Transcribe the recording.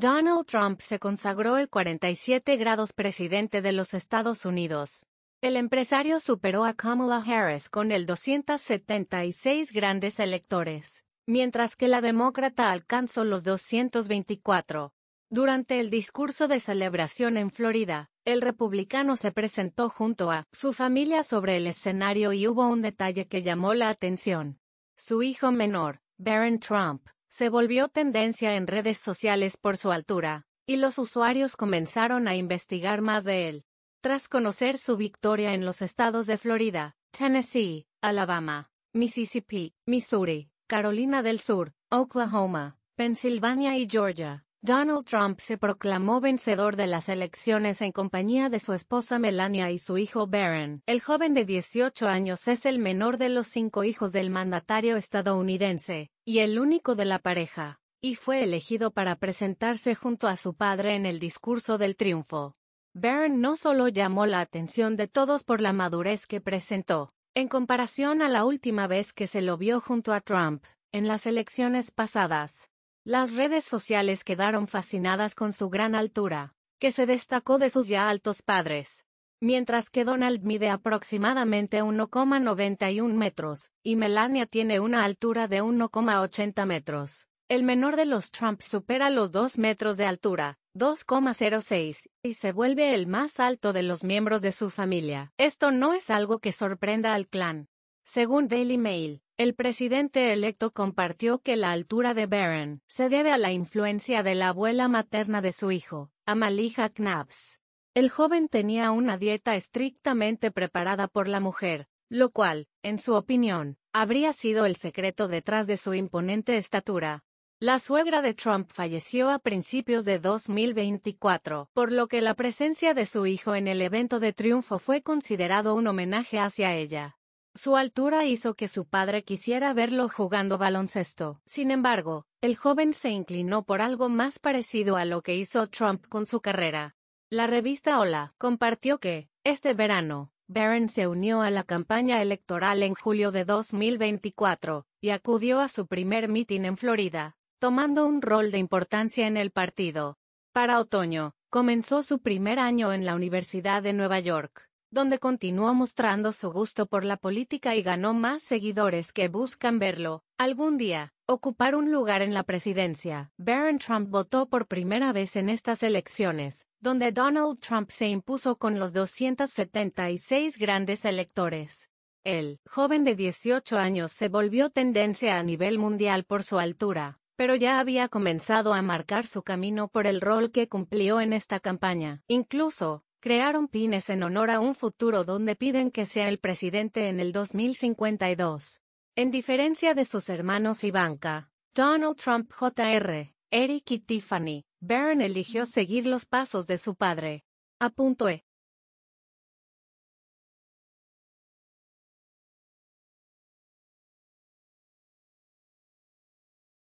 Donald Trump se consagró el 47 grados presidente de los Estados Unidos. El empresario superó a Kamala Harris con el 276 grandes electores, mientras que la demócrata alcanzó los 224. Durante el discurso de celebración en Florida, el republicano se presentó junto a su familia sobre el escenario y hubo un detalle que llamó la atención. Su hijo menor, Barron Trump, se volvió tendencia en redes sociales por su altura, y los usuarios comenzaron a investigar más de él. Tras conocer su victoria en los estados de Florida, Tennessee, Alabama, Mississippi, Missouri, Carolina del Sur, Oklahoma, Pensilvania y Georgia, Donald Trump se proclamó vencedor de las elecciones en compañía de su esposa Melania y su hijo Barron. El joven de 18 años es el menor de los cinco hijos del mandatario estadounidense, y el único de la pareja, y fue elegido para presentarse junto a su padre en el discurso del triunfo. Byrne no solo llamó la atención de todos por la madurez que presentó, en comparación a la última vez que se lo vio junto a Trump, en las elecciones pasadas. Las redes sociales quedaron fascinadas con su gran altura, que se destacó de sus ya altos padres mientras que Donald mide aproximadamente 1,91 metros, y Melania tiene una altura de 1,80 metros. El menor de los Trump supera los 2 metros de altura, 2,06, y se vuelve el más alto de los miembros de su familia. Esto no es algo que sorprenda al clan. Según Daily Mail, el presidente electo compartió que la altura de Barron se debe a la influencia de la abuela materna de su hijo, Amalija Knapps, el joven tenía una dieta estrictamente preparada por la mujer, lo cual, en su opinión, habría sido el secreto detrás de su imponente estatura. La suegra de Trump falleció a principios de 2024, por lo que la presencia de su hijo en el evento de triunfo fue considerado un homenaje hacia ella. Su altura hizo que su padre quisiera verlo jugando baloncesto. Sin embargo, el joven se inclinó por algo más parecido a lo que hizo Trump con su carrera, la revista Hola compartió que, este verano, Barron se unió a la campaña electoral en julio de 2024 y acudió a su primer mitin en Florida, tomando un rol de importancia en el partido. Para otoño, comenzó su primer año en la Universidad de Nueva York donde continuó mostrando su gusto por la política y ganó más seguidores que buscan verlo, algún día, ocupar un lugar en la presidencia. Barron Trump votó por primera vez en estas elecciones, donde Donald Trump se impuso con los 276 grandes electores. El joven de 18 años se volvió tendencia a nivel mundial por su altura, pero ya había comenzado a marcar su camino por el rol que cumplió en esta campaña. Incluso, crearon pines en honor a un futuro donde piden que sea el presidente en el 2052. En diferencia de sus hermanos y banca, Donald Trump Jr., Eric y Tiffany, Barron eligió seguir los pasos de su padre. Apunto E.